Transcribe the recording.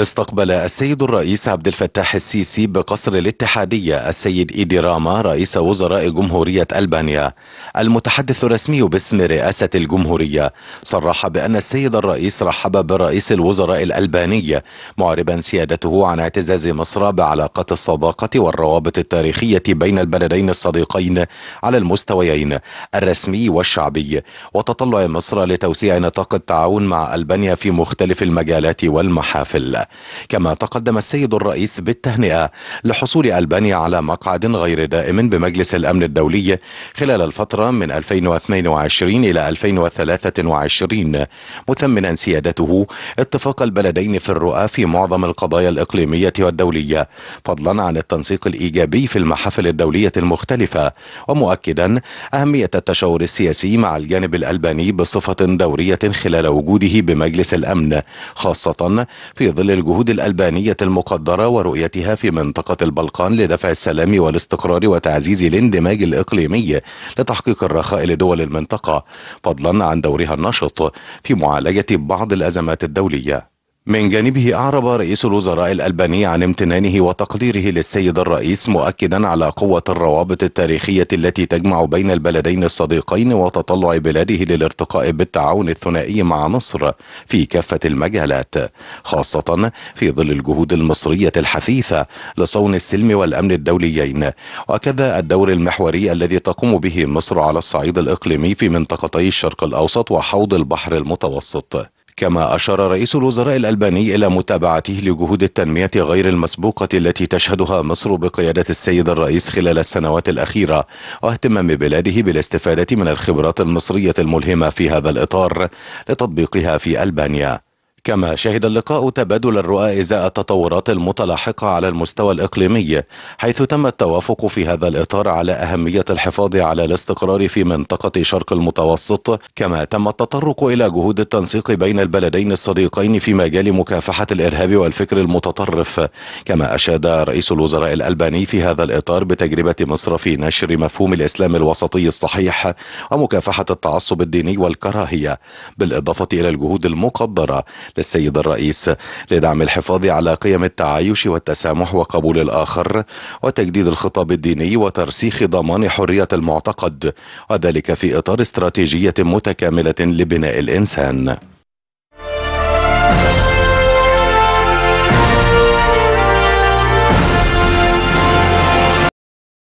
استقبل السيد الرئيس عبد الفتاح السيسي بقصر الاتحادية السيد إيدي راما رئيس وزراء جمهورية ألبانيا المتحدث الرسمي باسم رئاسة الجمهورية صرح بأن السيد الرئيس رحب برئيس الوزراء الألباني معربا سيادته عن اعتزاز مصر بعلاقات الصداقة والروابط التاريخية بين البلدين الصديقين على المستويين الرسمي والشعبي وتطلع مصر لتوسيع نطاق التعاون مع ألبانيا في مختلف المجالات والمحافل كما تقدم السيد الرئيس بالتهنئة لحصول ألبانيا على مقعد غير دائم بمجلس الأمن الدولي خلال الفترة من 2022 إلى 2023 مثمنا سيادته اتفاق البلدين في الرؤى في معظم القضايا الإقليمية والدولية فضلا عن التنسيق الإيجابي في المحافل الدولية المختلفة ومؤكدا أهمية التشاور السياسي مع الجانب الألباني بصفة دورية خلال وجوده بمجلس الأمن خاصة في ظل الجهود الألبانية المقدرة ورؤيتها في منطقة البلقان لدفع السلام والاستقرار وتعزيز الاندماج الإقليمي لتحقيق الرخاء لدول المنطقة فضلا عن دورها النشط في معالجة بعض الأزمات الدولية من جانبه أعرب رئيس الوزراء الألباني عن امتنانه وتقديره للسيد الرئيس مؤكدا على قوة الروابط التاريخية التي تجمع بين البلدين الصديقين وتطلع بلاده للارتقاء بالتعاون الثنائي مع مصر في كافة المجالات خاصة في ظل الجهود المصرية الحثيثة لصون السلم والأمن الدوليين وكذا الدور المحوري الذي تقوم به مصر على الصعيد الإقليمي في منطقتي الشرق الأوسط وحوض البحر المتوسط كما أشار رئيس الوزراء الألباني إلى متابعته لجهود التنمية غير المسبوقة التي تشهدها مصر بقيادة السيد الرئيس خلال السنوات الأخيرة واهتمام بلاده بالاستفادة من الخبرات المصرية الملهمة في هذا الإطار لتطبيقها في ألبانيا كما شهد اللقاء تبادل الرؤى إزاء التطورات المتلاحقة على المستوى الإقليمي حيث تم التوافق في هذا الإطار على أهمية الحفاظ على الاستقرار في منطقة شرق المتوسط كما تم التطرق إلى جهود التنسيق بين البلدين الصديقين في مجال مكافحة الإرهاب والفكر المتطرف كما أشاد رئيس الوزراء الألباني في هذا الإطار بتجربة مصر في نشر مفهوم الإسلام الوسطي الصحيح ومكافحة التعصب الديني والكراهية بالإضافة إلى الجهود المقدرة للسيد الرئيس لدعم الحفاظ على قيم التعايش والتسامح وقبول الآخر وتجديد الخطاب الديني وترسيخ ضمان حرية المعتقد وذلك في إطار استراتيجية متكاملة لبناء الإنسان